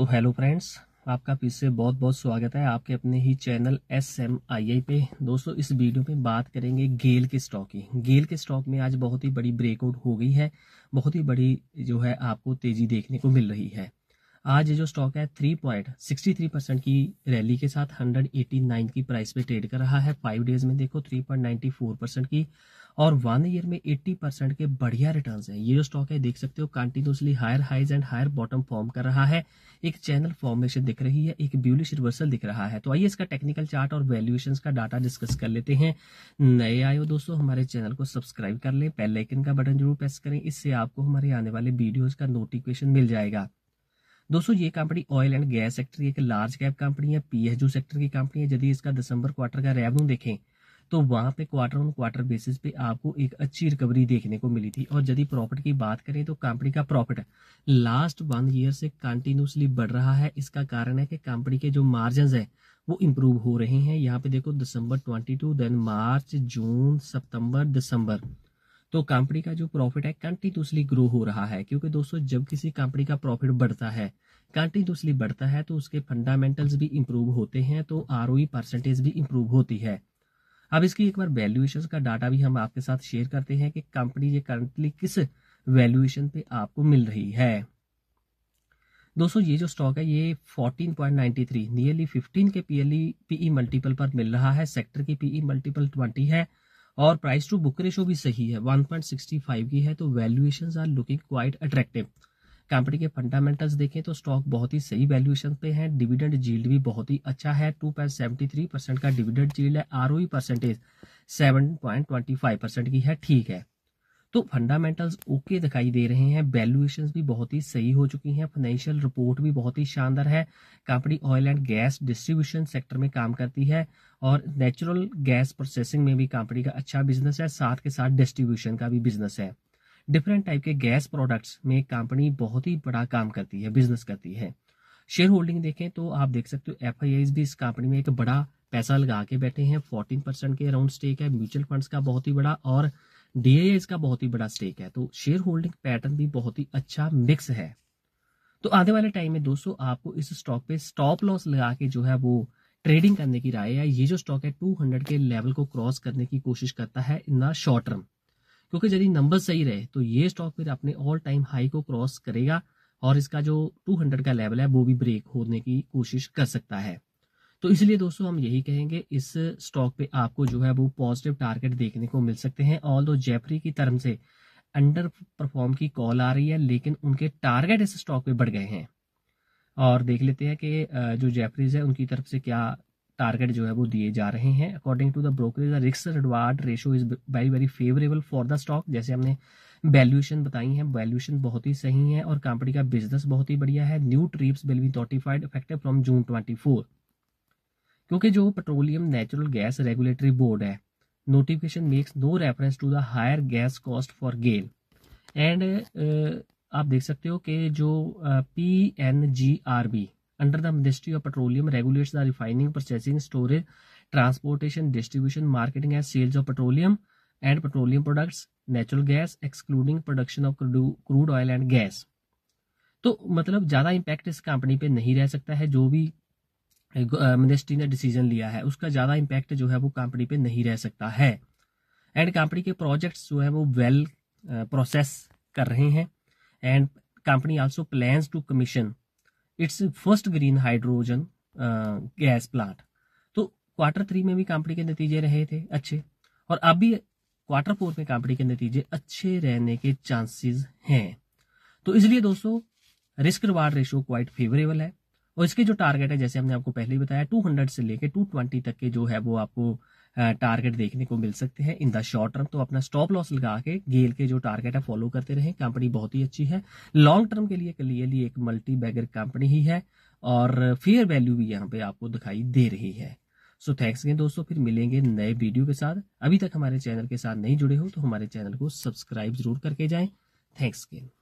तो hello friends आपका फिर से बहुत बहुत स्वागत है आपके अपने ही channel S M I I पे दोस्तों इस वीडियो में बात करेंगे गेल के स्टॉक की गेल के स्टॉक में आज बहुत ही बड़ी ब्रेकआउट हो गई है बहुत ही बड़ी जो है आपको तेजी देखने को मिल रही है आज जो स्टॉक है three point sixty three percent की रैली के साथ हंड्रेड एटी नाइन की प्राइस पे ट्रेड कर रहा है फाइव डेज में देखो three point ninety four percent की और वन ईयर में 80 परसेंट के बढ़िया रिटर्न है ये जो स्टॉक है देख सकते हो continuously higher highs and higher bottom form कर रहा है एक चैनल फॉर्मेशन दिख रही है एक ब्यूलिश रिवर्सल दिख रहा है तो आइए इसका टेक्निकल चार्ट और वैल्यूएशन का डाटा डिस्कस कर लेते हैं नए आए हो दोस्तों हमारे चैनल को सब्सक्राइब कर लें बेल का बटन जरूर प्रेस करें इससे आपको हमारे आने वाले वीडियोज का नोटिफिकेशन मिल जाएगा दोस्तों ये company oil and gas sector की एक लार्ज कैप कंपनी है पीएचयू सेक्टर की कंपनी है यदि इसका दिसंबर क्वार्टर का रेवेन्यू देखें तो वहाँ पे क्वार्टर ऑन क्वार्टर बेसिस पे आपको एक अच्छी रिकवरी देखने को मिली थी और यदि प्रॉफिट की बात करें तो कंपनी का प्रॉफिट लास्ट वन ईयर से कंटिन्यूसली बढ़ रहा है इसका कारण है कि कंपनी के जो मार्जिन है वो इम्प्रूव हो रहे हैं यहाँ पे देखो December twenty two then March June September December तो कंपनी का जो प्रॉफिट है कंटिन्यूसली ग्रो हो रहा है क्योंकि दोस्तों जब किसी कंपनी का प्रॉफिट बढ़ता है कंटिन्यूसली बढ़ता है तो उसके फंडामेंटल्स भी इम्प्रूव होते हैं तो आर परसेंटेज e भी इम्प्रूव होती है अब इसकी एक बार वैल्यूएशन का डाटा भी हम आपके साथ शेयर करते हैं कि कंपनी ये करंटली किस वैल्यूएशन पे आपको मिल रही है दोस्तों ये जो स्टॉक है ये 14.93 नियरली 15 के पीएलई पीई मल्टीपल पर मिल रहा है सेक्टर की पीई मल्टीपल 20 है और प्राइस टू बुक रेशो भी सही है 1.65 की है तो valuations are looking quite attractive company के फंडामेंटल्स देखें तो स्टॉक बहुत ही सही वैल्यूएशन पे है डिविडेंड जील्ड भी बहुत ही अच्छा है टू परसेंट का डिविडेंड जील्ड है R percentage seven point twenty five percent की है ठीक है तो फंडामेंटल्स ओके दिखाई दे रहे हैं वैल्यूएशन भी बहुत ही सही हो चुकी हैं फाइनेंशियल रिपोर्ट भी बहुत ही शानदार है company oil and gas distribution sector में काम करती है और नेचुरल गैस प्रोसेसिंग में भी कंपनी का अच्छा बिजनेस है साथ के साथ डिस्ट्रीब्यूशन का भी बिजनेस है डिफरेंट टाइप के गैस प्रोडक्ट्स में कंपनी बहुत ही बड़ा काम करती है बिजनेस करती है शेयर होल्डिंग देखें तो आप देख सकते हो एफ भी इस कंपनी में एक बड़ा पैसा लगा के बैठे हैं फोर्टीन परसेंट के अराउंड स्टेक है म्यूचुअल फंड्स का बहुत ही बड़ा और डी का बहुत ही बड़ा स्टेक है तो शेयर होल्डिंग पैटर्न भी बहुत ही अच्छा मिक्स है तो आने वाले टाइम में दोस्तों आपको इस स्टॉक पे स्टॉप लॉस लगा के जो है वो ट्रेडिंग करने की राय है ये जो स्टॉक है टू के लेवल को क्रॉस करने की कोशिश करता है इन शॉर्ट टर्म क्योंकि यदि नंबर सही रहे तो ये स्टॉक फिर अपने ऑल टाइम हाई को क्रॉस करेगा और इसका जो 200 का लेवल है वो भी ब्रेक होने की कोशिश कर सकता है तो इसलिए दोस्तों हम यही कहेंगे इस स्टॉक पे आपको जो है वो पॉजिटिव टारगेट देखने को मिल सकते हैं ऑल दो जेफरी की तरफ से अंडर परफॉर्म की कॉल आ रही है लेकिन उनके टारगेट इस स्टॉक पे बढ़ गए हैं और देख लेते हैं कि जो जेफरीज है उनकी तरफ से क्या टारगेट जो है वो दिए जा रहे हैं according to the brokerage the रिक्स reward ratio is very very favourable for the stock जैसे हमने वैल्यूएशन बताई है वैल्यूएशन बहुत ही सही है और कंपनी का बिजनेस बहुत ही बढ़िया है new tariffs will be notified effective from June twenty four क्योंकि जो petroleum natural gas regulatory board है notification makes no reference to the higher gas cost for गेन एंड आप देख सकते हो कि जो P N G R B under the ministry of petroleum regulates the refining processing storage transportation distribution marketing and sales of petroleum and petroleum products natural gas excluding production of crude oil and gas तो मतलब ज़्यादा impact इस company पे नहीं रह सकता है जो भी मिनिस्ट्री ने डिसीजन लिया है उसका ज़्यादा इम्पैक्ट जो है वो कंपनी पे नहीं रह सकता है एंड कंपनी के प्रोजेक्ट्स जो है वो वेल प्रोसेस कर रहे हैं and company also plans to commission its first green hydrogen gas plant तो क्वार्टर थ्री में भी कांपड़ी के नतीजे रहे थे अच्छे और अब भी क्वार्टर फोर में कांपड़ी के नतीजे अच्छे रहने के चांसेस हैं तो इसलिए दोस्तों risk reward ratio quite favourable है और इसके जो टारगेट है जैसे हमने आपको पहले बताया 200 से लेके 220 तक के जो है वो आपको टारगेट देखने को मिल सकते हैं इन द शॉर्ट टर्म तो अपना स्टॉप लॉस लगा के गेल के जो टारगेट है फॉलो करते रहे कंपनी बहुत ही अच्छी है लॉन्ग टर्म के लिए क्लियरली एक मल्टी बैगर कंपनी ही है और फेयर वैल्यू भी यहाँ पे आपको दिखाई दे रही है सो थैंक्स अगेन दोस्तों फिर मिलेंगे नए वीडियो के साथ अभी तक हमारे चैनल के साथ नहीं जुड़े हो तो हमारे चैनल को सब्सक्राइब जरूर करके जाएं थैंक्स गेन